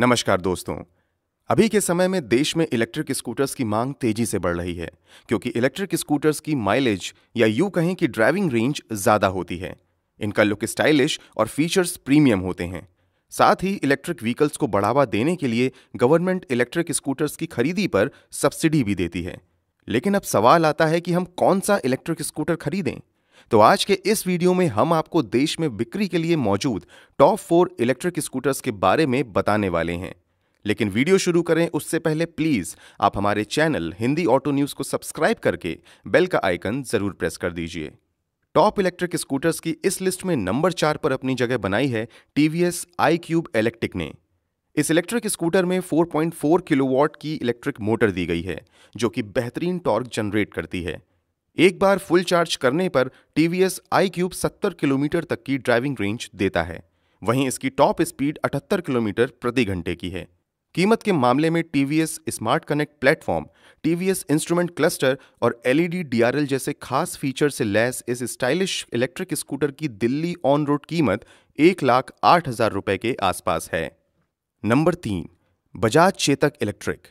नमस्कार दोस्तों अभी के समय में देश में इलेक्ट्रिक स्कूटर्स की मांग तेजी से बढ़ रही है क्योंकि इलेक्ट्रिक स्कूटर्स की माइलेज या यूं कहें कि ड्राइविंग रेंज ज्यादा होती है इनका लुक स्टाइलिश और फीचर्स प्रीमियम होते हैं साथ ही इलेक्ट्रिक व्हीकल्स को बढ़ावा देने के लिए गवर्नमेंट इलेक्ट्रिक स्कूटर्स की खरीदी पर सब्सिडी भी देती है लेकिन अब सवाल आता है कि हम कौन सा इलेक्ट्रिक स्कूटर खरीदें तो आज के इस वीडियो में हम आपको देश में बिक्री के लिए मौजूद टॉप फोर इलेक्ट्रिक स्कूटर्स के बारे में बताने वाले हैं लेकिन वीडियो शुरू करें उससे पहले प्लीज आप हमारे चैनल हिंदी ऑटो न्यूज को सब्सक्राइब करके बेल का आइकन जरूर प्रेस कर दीजिए टॉप इलेक्ट्रिक स्कूटर्स की इस लिस्ट में नंबर चार पर अपनी जगह बनाई है टीवीएस आई क्यूब इलेक्ट्रिक ने इस इलेक्ट्रिक स्कूटर में 4.4 किलोवाट की इलेक्ट्रिक मोटर दी गई है जो कि बेहतरीन टॉर्क जनरेट करती है एक बार फुल चार्ज करने पर T V S I Qube सत्तर किलोमीटर तक की ड्राइविंग रेंज देता है वहीं इसकी टॉप स्पीड अठहत्तर किलोमीटर प्रति घंटे की है कीमत के मामले में T V S smart connect platform T V S instrument cluster और एलईडी डीआरएल जैसे खास फीचर से लैस इस स्टाइलिश इलेक्ट्रिक स्कूटर की दिल्ली ऑन रोड कीमत एक लाख आठ हजार रुपए के आसपास है नंबर तीन बजाज चेतक इलेक्ट्रिक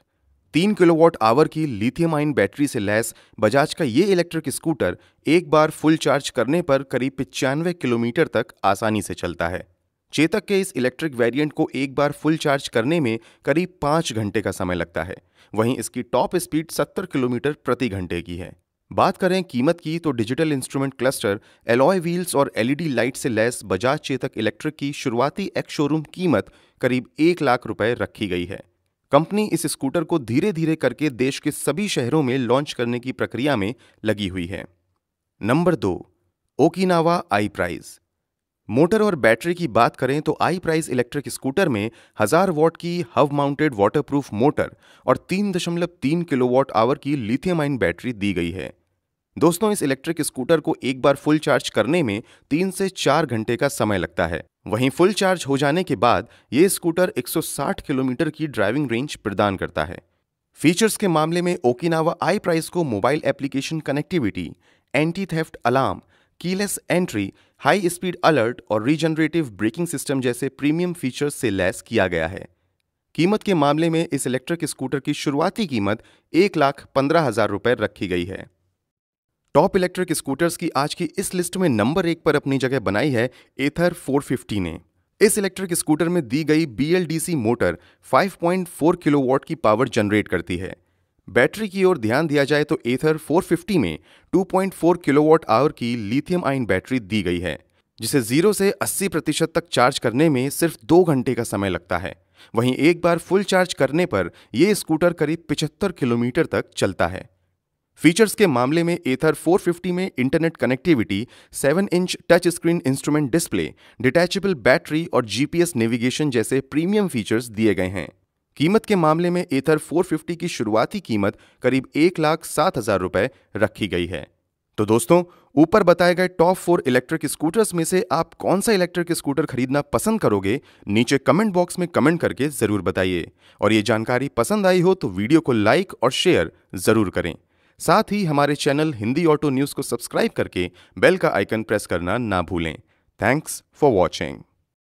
तीन किलोवाट आवर की लिथियम आइन बैटरी से लैस बजाज का ये इलेक्ट्रिक स्कूटर एक बार फुल चार्ज करने पर करीब पिचानवे किलोमीटर तक आसानी से चलता है चेतक के इस इलेक्ट्रिक वेरिएंट को एक बार फुल चार्ज करने में करीब पाँच घंटे का समय लगता है वहीं इसकी टॉप स्पीड 70 किलोमीटर प्रति घंटे की है बात करें कीमत की तो digital instrument cluster alloy wheels और एलईडी लाइट से लैस बजाज चेतक इलेक्ट्रिक की शुरुआती एक्स शोरूम कीमत करीब एक लाख रुपए रखी गई है कंपनी इस स्कूटर को धीरे धीरे करके देश के सभी शहरों में लॉन्च करने की प्रक्रिया में लगी हुई है नंबर दो ओकिनावा आई प्राइज मोटर और बैटरी की बात करें तो आई प्राइज इलेक्ट्रिक स्कूटर में हजार वॉट की हव माउंटेड वाटरप्रूफ मोटर और तीन दशमलव किलो किलोवाट आवर की लिथियम आइन बैटरी दी गई है दोस्तों इस इलेक्ट्रिक स्कूटर को एक बार फुल चार्ज करने में तीन से चार घंटे का समय लगता है वहीं फुल चार्ज हो जाने के बाद ये स्कूटर 160 किलोमीटर की ड्राइविंग रेंज प्रदान करता है फीचर्स के मामले में ओकिनावा आई प्राइस को mobile application connectivity anti theft alarm keyless entry high speed alert और रीजनरेटिव ब्रेकिंग सिस्टम जैसे प्रीमियम फीचर्स से लैस किया गया है कीमत के मामले में इस इलेक्ट्रिक स्कूटर की शुरुआती कीमत एक लाख पंद्रह हजार रुपये रखी गई है टॉप इलेक्ट्रिक स्कूटर्स की आज की इस लिस्ट में नंबर एक पर अपनी जगह बनाई है एथर 450 ने इस इलेक्ट्रिक स्कूटर में दी गई बी मोटर 5.4 किलोवाट की पावर जनरेट करती है बैटरी की ओर ध्यान दिया जाए तो एथर 450 में 2.4 किलोवाट आवर की लिथियम आयन बैटरी दी गई है जिसे 0 से 80 प्रतिशत तक चार्ज करने में सिर्फ दो घंटे का समय लगता है वहीं एक बार फुल चार्ज करने पर यह स्कूटर करीब 75 किलोमीटर तक चलता है फीचर्स के मामले में एथर 450 में internet connectivity 7 inch touch screen instrument display detachable battery और जीपीएस नेविगेशन जैसे प्रीमियम फीचर्स दिए गए हैं कीमत के मामले में एथर 450 की शुरुआती कीमत करीब एक लाख सात हजार रुपए रखी गई है तो दोस्तों ऊपर बताए गए टॉप फोर इलेक्ट्रिक स्कूटर्स में से आप कौन सा इलेक्ट्रिक स्कूटर खरीदना पसंद करोगे नीचे कमेंट बॉक्स में कमेंट करके जरूर बताइए और ये जानकारी पसंद आई हो तो वीडियो को लाइक और शेयर जरूर करें साथ ही हमारे चैनल हिंदी ऑटो न्यूज़ को सब्सक्राइब करके बेल का आइकन प्रेस करना ना भूलें थैंक्स फॉर वॉचिंग